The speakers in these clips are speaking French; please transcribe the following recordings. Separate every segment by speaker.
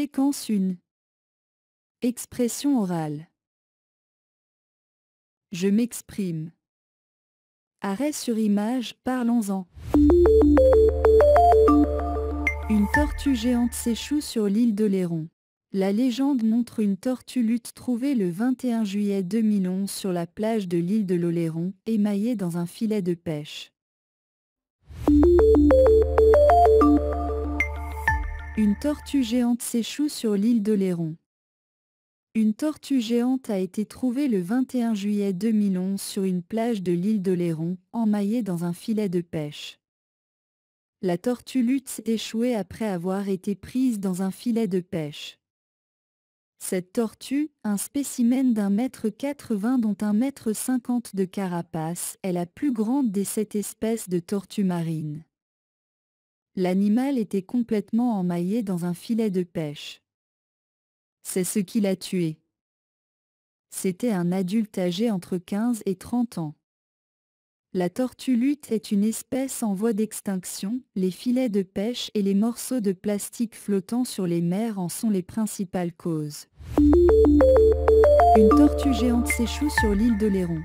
Speaker 1: Séquence 1. Expression orale.
Speaker 2: Je m'exprime. Arrêt sur image, parlons-en. Une tortue géante s'échoue sur l'île de La légende montre une tortue lutte trouvée le 21 juillet 2011 sur la plage de l'île de l'Oléron, émaillée dans un filet de pêche. Une tortue géante s'échoue sur l'île de Léron. Une tortue géante a été trouvée le 21 juillet 2011 sur une plage de l'île de Léron, emmaillée dans un filet de pêche. La tortue lutte échouée après avoir été prise dans un filet de pêche. Cette tortue, un spécimen d'un mètre 80 dont un mètre 50 de carapace, est la plus grande des sept espèces de tortues marines. L'animal était complètement emmaillé dans un filet de pêche. C'est ce qui l'a tué. C'était un adulte âgé entre 15 et 30 ans. La tortue lutte est une espèce en voie d'extinction, les filets de pêche et les morceaux de plastique flottant sur les mers en sont les principales causes. Une tortue géante s'échoue sur l'île de Léron.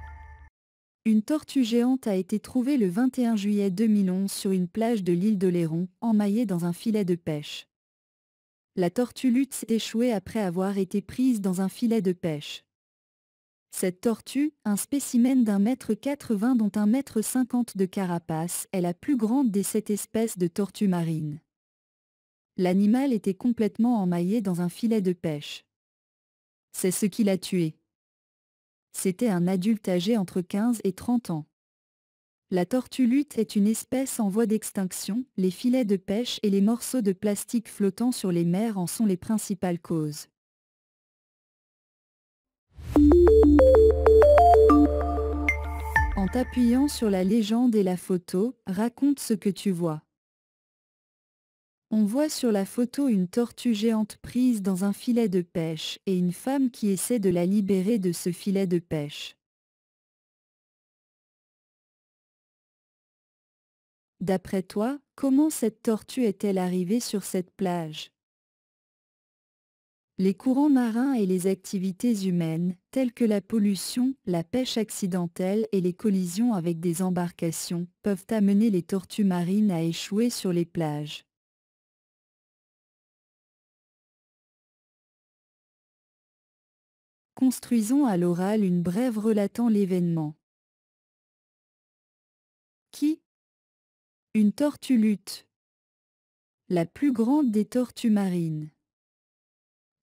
Speaker 2: Une tortue géante a été trouvée le 21 juillet 2011 sur une plage de l'île de Léron, emmaillée dans un filet de pêche. La tortue lutte échouait échouée après avoir été prise dans un filet de pêche. Cette tortue, un spécimen d'un mètre 80 dont un mètre 50 de carapace, est la plus grande des sept espèces de tortues marines. L'animal était complètement emmaillé dans un filet de pêche. C'est ce qui l'a tué. C'était un adulte âgé entre 15 et 30 ans. La tortue lutte est une espèce en voie d'extinction, les filets de pêche et les morceaux de plastique flottant sur les mers en sont les principales causes. En t'appuyant sur la légende et la photo, raconte ce que tu vois. On voit sur la photo une tortue géante prise dans un filet de pêche et une femme qui essaie de la libérer de ce filet de pêche. D'après toi, comment cette tortue est-elle arrivée sur cette plage les courants marins et les activités humaines, telles que la pollution, la pêche accidentelle et les collisions avec des embarcations, peuvent amener les tortues marines à échouer sur les plages.
Speaker 1: Construisons à l'oral une brève relatant l'événement.
Speaker 2: Qui Une tortue lutte. La plus grande des tortues marines.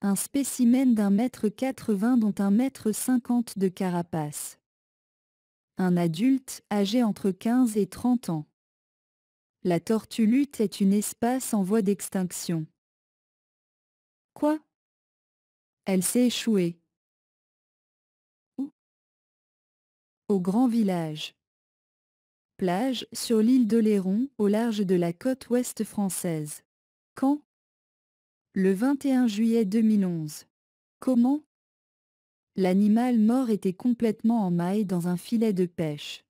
Speaker 2: Un spécimen d'un mètre 80 dont un mètre cinquante de carapace. Un adulte âgé entre 15 et 30 ans. La tortue lutte est une espèce en voie d'extinction. Quoi Elle s'est échouée. au grand village. Plage sur l'île d'Oléron, au large de la côte ouest française. Quand Le 21 juillet 2011. Comment L'animal mort était complètement en maille dans un filet de pêche.